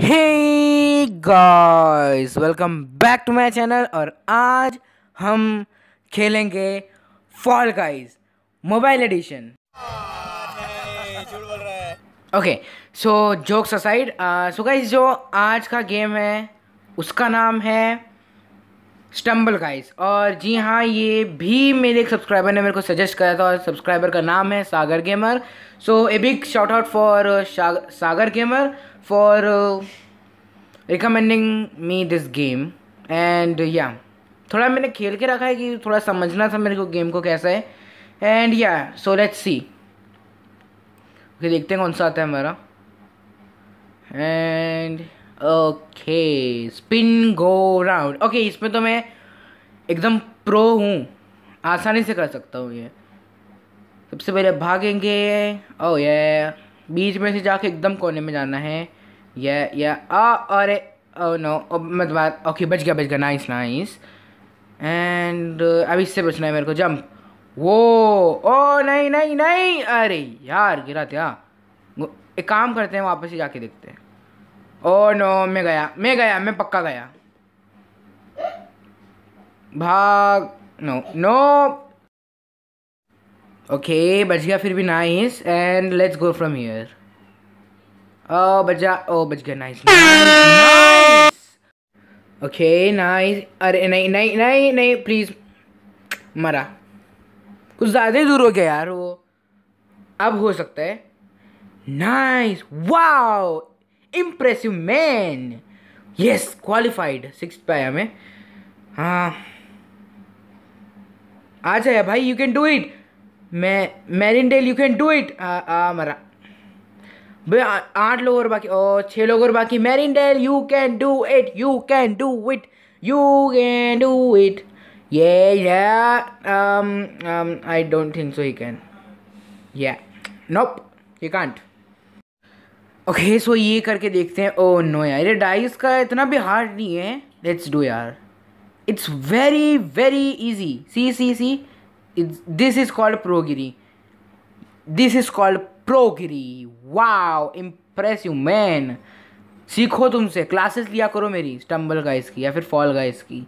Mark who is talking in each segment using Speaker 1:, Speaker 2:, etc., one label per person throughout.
Speaker 1: Guys welcome back to my channel और आज हम खेलेंगे Fall Guys mobile edition okay so jokes aside so guys जो आज का गेम है उसका नाम है स्टम्बल गाइस और जी हाँ ये भी मेरे एक सब्सक्राइबर ने मेरे को सजेस्ट करा था और सब्सक्राइबर का नाम है Sagar gamer so a big shout out for Sagar gamer for recommending me this game and या थोड़ा मैंने खेल के रखा है कि थोड़ा समझना था मेरे को गेम को कैसा है एंड या सो लेट्स सी देखते हैं कौन सा आता है हमारा and okay spin go round okay इसमें तो मैं एकदम प्रो हूँ आसानी से कर सकता हूँ ये सबसे पहले भागेंगे ओ oh, ये बीच में से जाके एकदम कोने में जाना है ये ये आ अरे ओ नो मत बात ओके बच गया बच गया नाइस नाइस एंड अब इससे बचना है मेरे को जंप वो ओ नहीं नहीं नहीं अरे यार गिरा था एक काम करते हैं वापस ही जाके देखते हैं ओ oh, नो मैं गया मैं गया मैं पक्का गया भाग नो नो ओके बच गया फिर भी nice and let's go from here ओ बचा ओ बच गया नाइस ओके नाइस अरे नहीं नहीं नहीं नहीं प्लीज़ मरा कुछ ज़्यादा ही दूर हो गया यार वो अब हो सकता है nice wow impressive man yes qualified six पे आया मैं हाँ अच्छा आ जाए भाई यू कैन डू इट मैं डेल यू कैन डू इट मरा भाई आठ लोग और बाकी और छः लोग और बाकी डेल you can do it you can do it you can do it ये I don't think so you can yeah nope you can't okay so ये करके देखते हैं ओ oh, नो यार ये डाइस का इतना भी हार्ड नहीं है लेट्स डू यार it's very very easy see see see this is called प्रोगिरी दिस इज कॉल्ड प्रोगिरी वाओ इम्प्रेसिव मैन सीखो तुमसे क्लासेस लिया करो मेरी स्टम्बल गाइस की या फिर फॉल गाइस की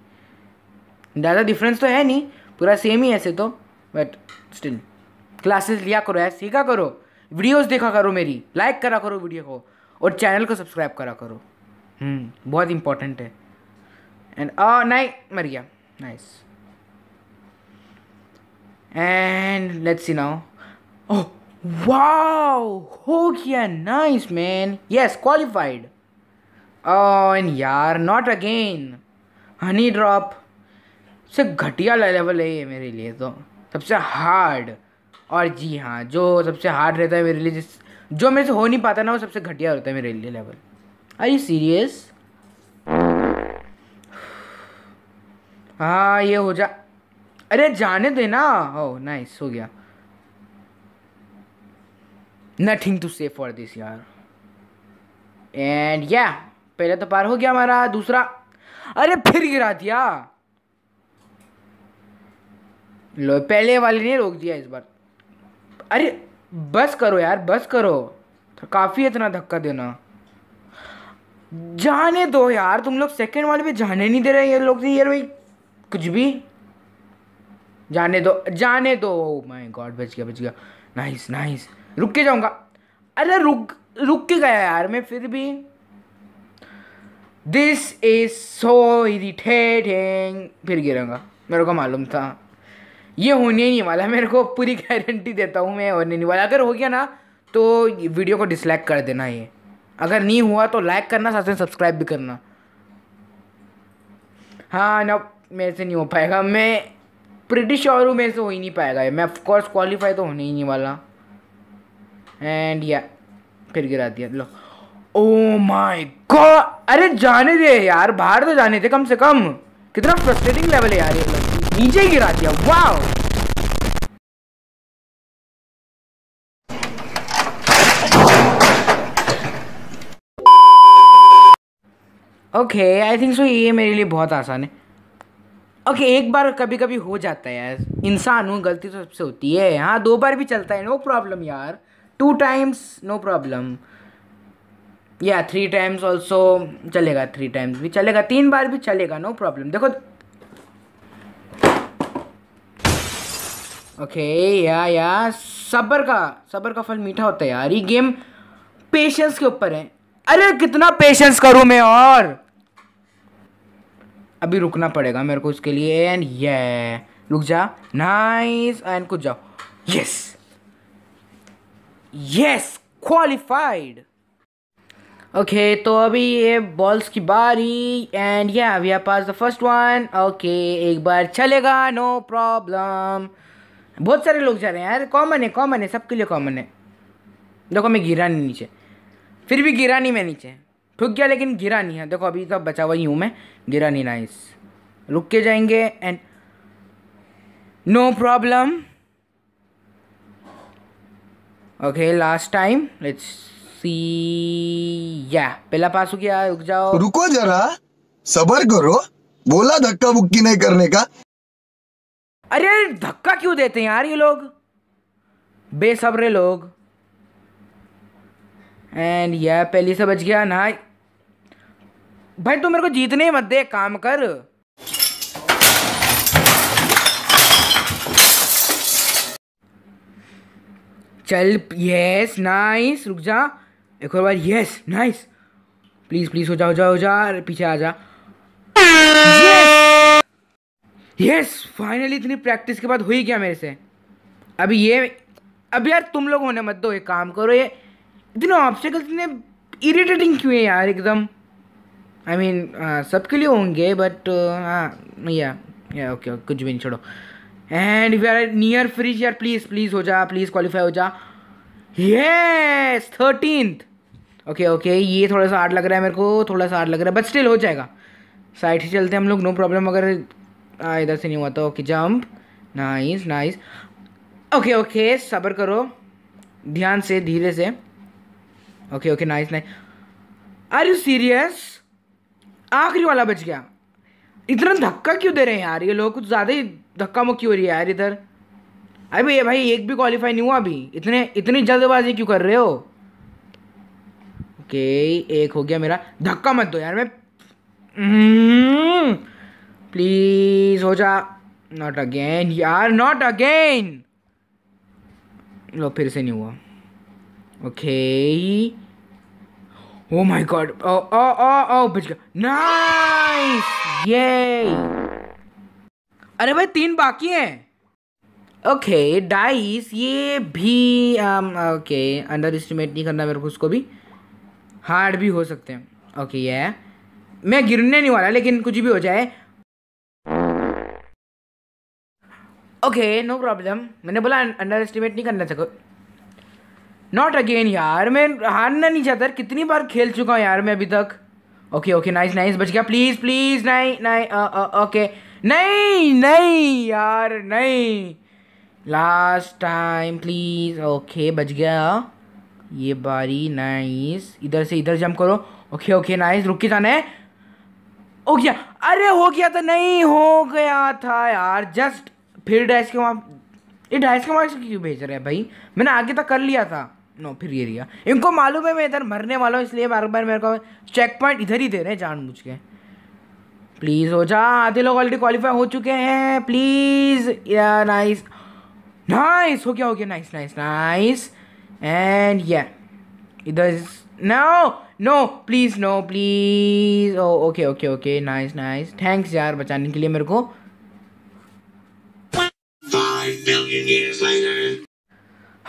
Speaker 1: ज़्यादा डिफरेंस तो है नहीं पूरा सेम ही ऐसे तो बट स्टिल क्लासेस लिया करो यार सीखा करो वीडियोस देखा करो मेरी लाइक करा करो वीडियो को और चैनल को सब्सक्राइब करा करो हम्म, बहुत इंपॉर्टेंट है एंड uh, नहीं मर गया nice and let's see now wow हो गया nice man yes qualified and यार नॉट अगेन हनी ड्रॉप से घटिया लेवल है ये मेरे लिए तो सबसे हार्ड और जी हाँ जो सबसे हार्ड रहता है मेरे लिए जिस जो मेरे से हो नहीं पाता ना वो सबसे घटिया होता है मेरे लिए लेवल आर यू सीरियस हाँ ये हो जा अरे जाने देना हो oh, नाइस हो गया nothing to save for this यार एंड या पहले तो पार हो गया हमारा दूसरा अरे फिर गिरा दिया लो पहले वाले ने रोक दिया इस बार अरे बस करो यार बस करो तो काफ़ी इतना धक्का देना जाने दो यार तुम लोग सेकंड वाले पे जाने नहीं दे रहे ये लोग यार भाई कुछ भी जाने दो जाने दो माय oh गॉड बच गया बच गया नाइस नाइस रुक के जाऊंगा अरे रुक रुक के गया यार मैं फिर भी दिस इज सो इरिटेटिंग फिर गिरंगा मेरे को मालूम था ये होने नहीं वाला मेरे को पूरी गारंटी देता हूँ मैं होने नहीं वाला अगर हो गया ना तो वीडियो को डिसलाइक कर देना ये अगर नहीं हुआ तो लाइक करना साथ में सब्सक्राइब भी करना हाँ ना मेरे से नहीं हो पाएगा मैं प्रिटिश और हूँ मेरे से हो ही नहीं पाएगा मैं ऑफकोर्स क्वालिफाई तो होने ही नहीं वाला एंड या फिर गिरा दिया लो ओ माय गॉड अरे जाने दे यार बाहर तो जाने दे कम से कम कितना फ्रस्ट्रेटिंग लेवल है यार ये नीचे गिरा दिया वाह ओके आई थिंक सो ये मेरे लिए बहुत आसान है ओके okay, एक बार कभी कभी हो जाता है यार इंसान हूँ गलती तो सबसे होती है हाँ दो बार भी चलता है नो प्रॉब्लम यार टू टाइम्स नो प्रॉब्लम या थ्री टाइम्स ऑल्सो चलेगा थ्री टाइम्स भी चलेगा तीन बार भी चलेगा नो प्रॉब्लम देखो ओके या या सबर का सबर का फल मीठा होता है यार ये गेम पेशेंस के ऊपर है अरे कितना पेशेंस करूं मैं और अभी रुकना पड़ेगा मेरे को उसके लिए एंड ये रुक जा नाइस एंड कुछ जाओ यस यस क्वालिफाइड ओके तो अभी ये बॉल्स की बारी and yeah we are past the first one okay एक बार चलेगा नो प्रॉब्लम बहुत सारे लोग जा रहे हैं यार कॉमन है कॉमन है सबके लिए कॉमन है देखो मैं गिरा नहीं नीचे फिर भी गिरा नहीं मैं नीचे ठुक गया लेकिन गिरा नहीं है देखो अभी तो बचा हुआ ही हूँ मैं गिरा नहीं नाइस रुक के जाएंगे and no problem okay last time let's see या पहला पास हो गया रुक जाओ रुको जरा सबर करो बोला धक्का बुक्की नहीं करने का अरे धक्का क्यों देते हैं यार ये लोग बेसब्रे लोग एंड यह पहली से बच गया ना भाई तू मेरे को जीतने मत दे काम कर चल यस नाइस रुक जा एक और बार यस नाइस प्लीज प्लीज हो जा हो जा हो जा पीछे आ जा यस फाइनली इतनी प्रैक्टिस के बाद हुई क्या मेरे से अभी ये अब यार तुम लोग होने मत दो ये काम करो ये इतने ऑब्स्टिकल्स इतने इरिटेटिंग क्यों है यार एकदम आई मीन सबके लिए होंगे बट हाँ या ओके कुछ भी नहीं छोड़ो and you are near fridge यार प्लीज़ प्लीज़ हो जा प्लीज़ क्वालिफाई हो जा येस ओके ओके ये थोड़ा सा हार्ड लग रहा है मेरे को थोड़ा सा हार्ड लग रहा है बट स्टिल हो जाएगा साइड से चलते हम लोग नो प्रॉब्लम अगर इधर से नहीं हुआ तो okay jump nice nice okay okay सबर करो ध्यान से धीरे से okay okay nice nice are you serious आखिरी वाला बच गया इतना धक्का क्यों दे रहे हैं यार ये लोग कुछ ज़्यादा ही धक्का मुक्की हो रही है यार इधर अरे भैया भाई एक भी क्वालिफाई नहीं हुआ अभी इतने इतनी जल्दबाजी क्यों कर रहे हो ओके okay, एक हो गया मेरा धक्का मत दो यार मैं प्लीज़ हम्म। हो जा नॉट अगेन यार नॉट अगेन लो फिर से नहीं हुआ Okay. Oh my god. Oh, oh, oh, oh, बच गया नाइस ये अरे भाई तीन बाकी हैं ओके डाइस ये भी ओके अंडर एस्टिमेट नहीं करना मेरे को उसको भी हार्ड भी हो सकते हैं ओके ये मैं गिरने नहीं वाला लेकिन कुछ भी हो जाए ओके नो प्रॉब्लम मैंने बोला अंडर एस्टिमेट नहीं करना सको नॉट अगेन यार मैं हारना नहीं चाहता कितनी बार खेल चुका हूँ यार मैं अभी तक ओके ओके नाइस नाइस बच गया प्लीज़ प्लीज़ नहीं नहीं ओके uh, uh, नहीं नहीं यार नहीं लास्ट टाइम प्लीज़ ओके बच गया ये बारी नाइस इधर से इधर जंप करो ओके ओके नाइस रुक के जाना है हो गया अरे हो गया था नहीं हो गया था यार जस्ट फिर डैश के वहाँ ये ढाई सौ मार्क्स क्यों भेज रहे हैं भाई मैंने आगे तक कर लिया था नो फिर ये दिया इनको मालूम है मैं इधर मरने वाला हूँ इसलिए बार बार मेरे को चेक पॉइंट इधर ही दे रहे हैं जानबूझ के प्लीज़ हो जा आधे लोग ऑलरेडी क्वालिफाई हो चुके हैं प्लीज़ या नाइस नाइस हो गया हो गया नाइस नाइस नाइस एंड या इधर no no please no please oh okay okay okay nice nice thanks यार बचाने के लिए मेरे को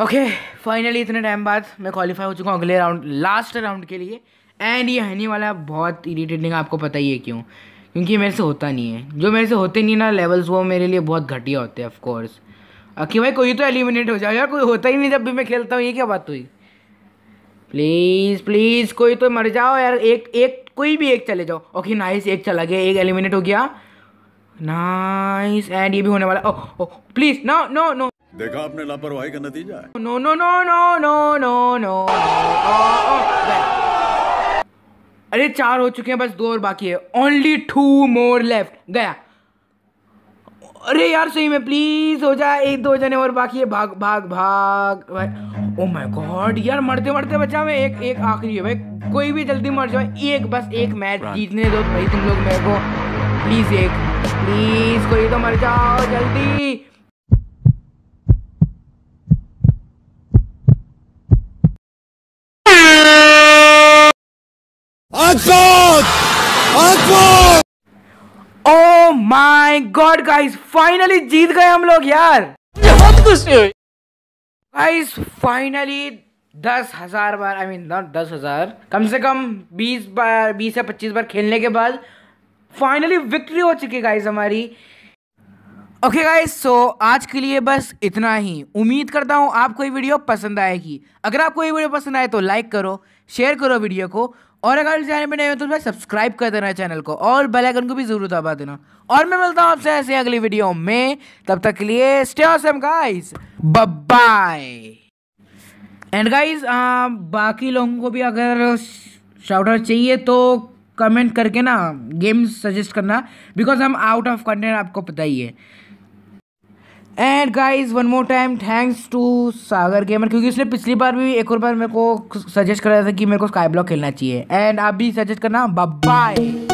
Speaker 1: ओके okay. फाइनली इतने टाइम बाद मैं क्वालिफाई हो चुका हूँ अगले राउंड लास्ट राउंड के लिए एंड ये हनी वाला बहुत इरीटेटिंग आपको पता ही है क्यों क्योंकि मेरे से होता नहीं है जो मेरे से होते नहीं ना लेवल्स वो मेरे लिए बहुत घटिया होते हैं ऑफकोर्स कि भाई कोई तो एलिमिनेट हो जाए यार कोई होता ही नहीं जब भी मैं खेलता हूँ ये क्या बात हुई प्लीज़ प्लीज़ कोई तो मर जाओ यार एक एक कोई भी एक चले जाओ ओके नाइस एक चला गया एक एलिमिनेट हो गया नाइस एंड ये भी होने वाला ओ, ओ प्लीज़ नो नो नो देखा आपने लापरवाही का नतीजा है no no no no no no no अरे चार हो चुके हैं बस दो और बाकी है ओनली टू मोर लेफ्ट गया अरे यार सही में प्लीज हो जाए एक दो जने और बाकी है भाग भाग भाग भाई ओ माय गॉड यार मरते मरते बचा मैं एक एक आखिरी है भाई कोई भी जल्दी मर जाए एक बस एक मैच जीतने दो भाई तुम लोग मेरे को प्लीज एक प्लीज कोई तो मर जाओ जल्दी Akbar Akbar oh my god guys finally जीत गए हम लोग यार बहुत खुशी हुई गाइस फाइनली दस हजार बार आई मीन नॉट दस हजार कम से कम बीस बार बीस या पच्चीस बार खेलने के बाद फाइनली विक्ट्री हो चुकी गाइस हमारी ओके गाइस सो आज के लिए बस इतना ही उम्मीद करता हूँ आपको ये वीडियो पसंद आएगी अगर आपको ये वीडियो पसंद आए तो लाइक करो शेयर करो वीडियो को और अगर चैनल में नए हो तो भाई सब्सक्राइब कर देना चैनल को और बेल आइकन को भी जरूर दबा देना और मैं मिलता हूँ आपसे ऐसे अगली वीडियो में तब तक के लिए stay awesome guys bye and guys बाकी लोगों को भी अगर शाउटर चाहिए तो कमेंट करके ना गेम्स सजेस्ट करना बिकॉज हम आउट ऑफ कंटेंट आपको पता ही है and guys one more time thanks to Sagar gamer क्योंकि उसने पिछली बार भी एक और बार मेरे को सजेस्ट करा था कि मेरे को स्काई ब्लॉक खेलना चाहिए एंड आप भी सजेस्ट करना बाय